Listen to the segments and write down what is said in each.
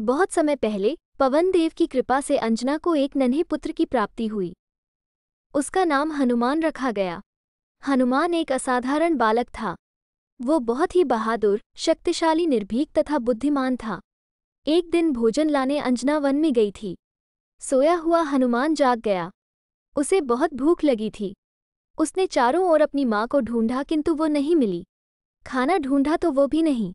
बहुत समय पहले पवन देव की कृपा से अंजना को एक नन्हे पुत्र की प्राप्ति हुई उसका नाम हनुमान रखा गया हनुमान एक असाधारण बालक था वो बहुत ही बहादुर शक्तिशाली निर्भीक तथा बुद्धिमान था एक दिन भोजन लाने अंजना वन में गई थी सोया हुआ हनुमान जाग गया उसे बहुत भूख लगी थी उसने चारों ओर अपनी माँ को ढूंढा किंतु वो नहीं मिली खाना ढूंढा तो वो भी नहीं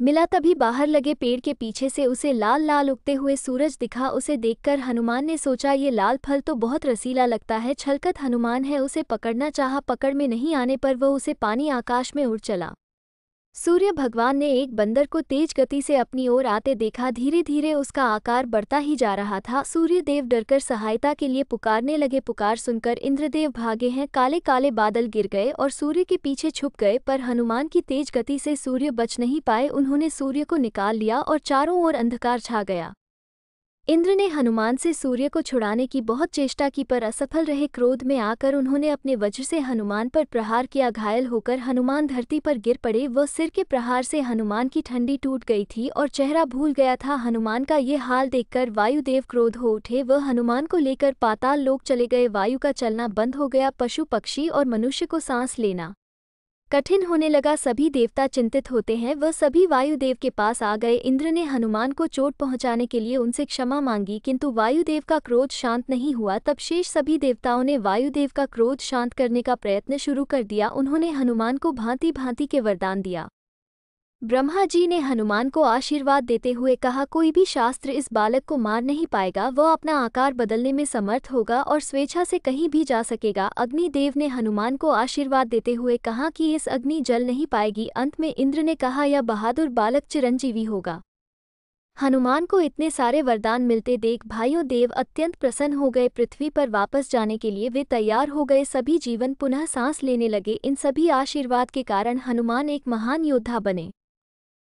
मिला तभी बाहर लगे पेड़ के पीछे से उसे लाल लाल उगते हुए सूरज दिखा उसे देखकर हनुमान ने सोचा ये लाल फल तो बहुत रसीला लगता है छलकत हनुमान है उसे पकड़ना चाहा पकड़ में नहीं आने पर वह उसे पानी आकाश में उड़ चला सूर्य भगवान ने एक बंदर को तेज गति से अपनी ओर आते देखा धीरे धीरे उसका आकार बढ़ता ही जा रहा था सूर्य देव डरकर सहायता के लिए पुकारने लगे पुकार सुनकर इंद्रदेव भागे हैं काले काले बादल गिर गए और सूर्य के पीछे छुप गए पर हनुमान की तेज गति से सूर्य बच नहीं पाए उन्होंने सूर्य को निकाल लिया और चारों ओर अंधकार छा गया इंद्र ने हनुमान से सूर्य को छुड़ाने की बहुत चेष्टा की पर असफल रहे क्रोध में आकर उन्होंने अपने वज्र से हनुमान पर प्रहार किया घायल होकर हनुमान धरती पर गिर पड़े व सिर के प्रहार से हनुमान की ठंडी टूट गई थी और चेहरा भूल गया था हनुमान का ये हाल देखकर वायुदेव क्रोध हो उठे व हनुमान को लेकर पाताल लोग चले गए वायु का चलना बंद हो गया पशु पक्षी और मनुष्य को सांस लेना कठिन होने लगा सभी देवता चिंतित होते हैं वह सभी वायुदेव के पास आ गए इंद्र ने हनुमान को चोट पहुंचाने के लिए उनसे क्षमा मांगी किंतु वायुदेव का क्रोध शांत नहीं हुआ तब शेष सभी देवताओं ने वायुदेव का क्रोध शांत करने का प्रयत्न शुरू कर दिया उन्होंने हनुमान को भांति भांति के वरदान दिया ब्रह्मा जी ने हनुमान को आशीर्वाद देते हुए कहा कोई भी शास्त्र इस बालक को मार नहीं पाएगा वह अपना आकार बदलने में समर्थ होगा और स्वेच्छा से कहीं भी जा सकेगा अग्निदेव ने हनुमान को आशीर्वाद देते हुए कहा कि इस अग्नि जल नहीं पाएगी अंत में इंद्र ने कहा यह बहादुर बालक चिरंजीवी होगा हनुमान को इतने सारे वरदान मिलते देख भाइयों देव अत्यंत प्रसन्न हो गए पृथ्वी पर वापस जाने के लिए वे तैयार हो गए सभी जीवन पुनः सांस लेने लगे इन सभी आशीर्वाद के कारण हनुमान एक महान योद्धा बने